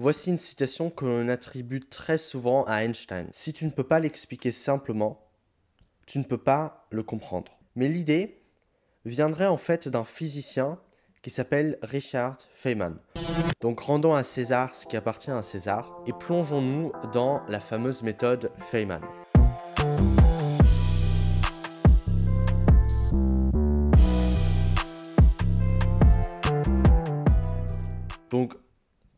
Voici une citation que l'on attribue très souvent à Einstein. Si tu ne peux pas l'expliquer simplement, tu ne peux pas le comprendre. Mais l'idée viendrait en fait d'un physicien qui s'appelle Richard Feynman. Donc rendons à César ce qui appartient à César et plongeons-nous dans la fameuse méthode Feynman. Donc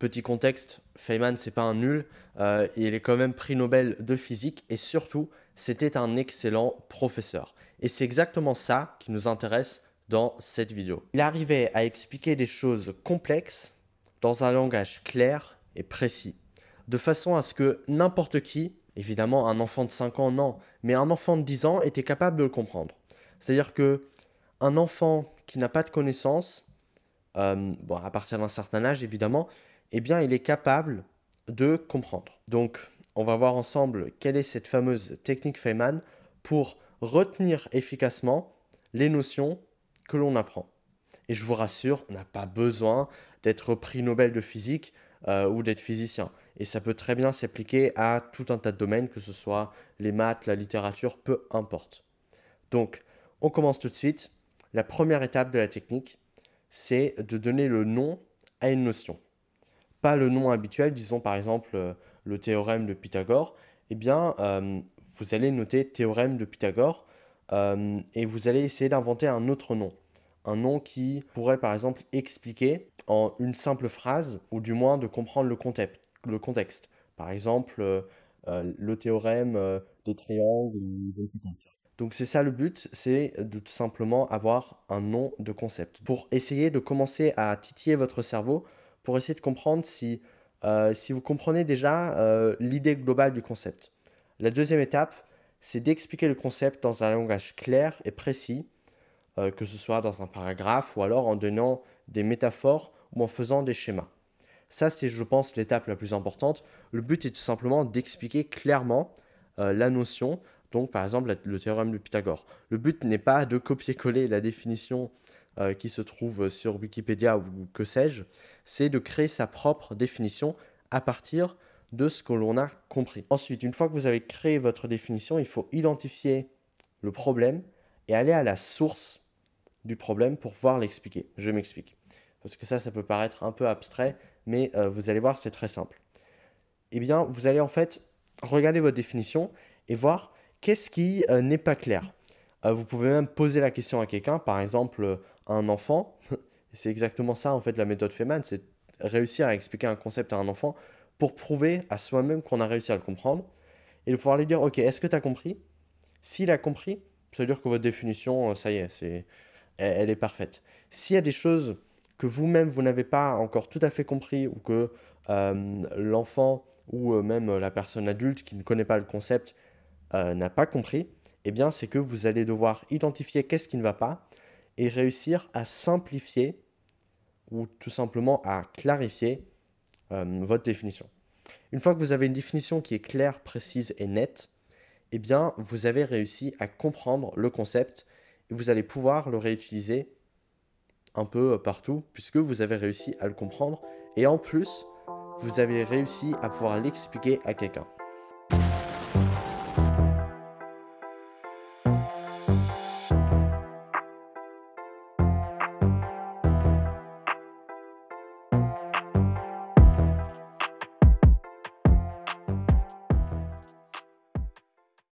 Petit contexte, Feynman, c'est pas un nul. Euh, il est quand même prix Nobel de physique et surtout, c'était un excellent professeur. Et c'est exactement ça qui nous intéresse dans cette vidéo. Il arrivait à expliquer des choses complexes dans un langage clair et précis, de façon à ce que n'importe qui, évidemment un enfant de 5 ans non, mais un enfant de 10 ans était capable de le comprendre. C'est-à-dire que un enfant qui n'a pas de connaissances, euh, bon, à partir d'un certain âge évidemment, eh bien, il est capable de comprendre. Donc, on va voir ensemble quelle est cette fameuse technique Feynman pour retenir efficacement les notions que l'on apprend. Et je vous rassure, on n'a pas besoin d'être prix Nobel de physique euh, ou d'être physicien. Et ça peut très bien s'appliquer à tout un tas de domaines, que ce soit les maths, la littérature, peu importe. Donc, on commence tout de suite. La première étape de la technique, c'est de donner le nom à une notion pas le nom habituel, disons par exemple euh, le théorème de Pythagore, eh bien, euh, vous allez noter théorème de Pythagore euh, et vous allez essayer d'inventer un autre nom. Un nom qui pourrait par exemple expliquer en une simple phrase ou du moins de comprendre le, concept, le contexte. Par exemple, le théorème de triangles. Donc c'est ça le but, c'est de tout simplement avoir un nom de concept. Pour essayer de commencer à titiller votre cerveau, pour essayer de comprendre si, euh, vous comprenez déjà euh, l'idée globale du concept. La deuxième étape, c'est d'expliquer le concept dans un langage clair et précis, euh, que ce soit dans un paragraphe ou alors en donnant des métaphores ou en faisant des schémas. Ça, c'est, je pense, l'étape la plus importante. Le but est tout simplement d'expliquer clairement la notion, donc par exemple le théorème de Pythagore. Le but n'est pas de copier-coller la définition euh, qui se trouve euh, sur Wikipédia ou que sais-je, c'est de créer sa propre définition à partir de ce que l'on a compris. Ensuite, une fois que vous avez créé votre définition, il faut identifier le problème et aller à la source du problème pour pouvoir l'expliquer. Je m'explique. Parce que ça, ça peut paraître un peu abstrait, mais euh, vous allez voir, c'est très simple. Eh bien, vous allez en fait regarder votre définition et voir qu'est-ce qui n'est pas clair. vous pouvez même poser la question à quelqu'un, par exemple un enfant, c'est exactement ça en fait la méthode Feynman, c'est réussir à expliquer un concept à un enfant pour prouver à soi-même qu'on a réussi à le comprendre et de pouvoir lui dire, ok, est-ce que tu as compris S'il a compris, ça veut dire que votre définition, euh, ça y est, elle, est parfaite. S'il y a des choses que vous-même, vous, n'avez pas encore tout à fait compris ou que euh, l'enfant ou euh, même la personne adulte qui ne connaît pas le concept n'a pas compris, eh bien c'est que vous allez devoir identifier qu'est-ce qui ne va pas, et réussir à simplifier ou tout simplement à clarifier euh, votre définition. Une fois que vous avez une définition qui est claire, précise et nette, eh bien, vous avez réussi à comprendre le concept et vous allez pouvoir le réutiliser un peu euh, partout puisque vous avez réussi à le comprendre et en plus, vous avez réussi à pouvoir l'expliquer à quelqu'un.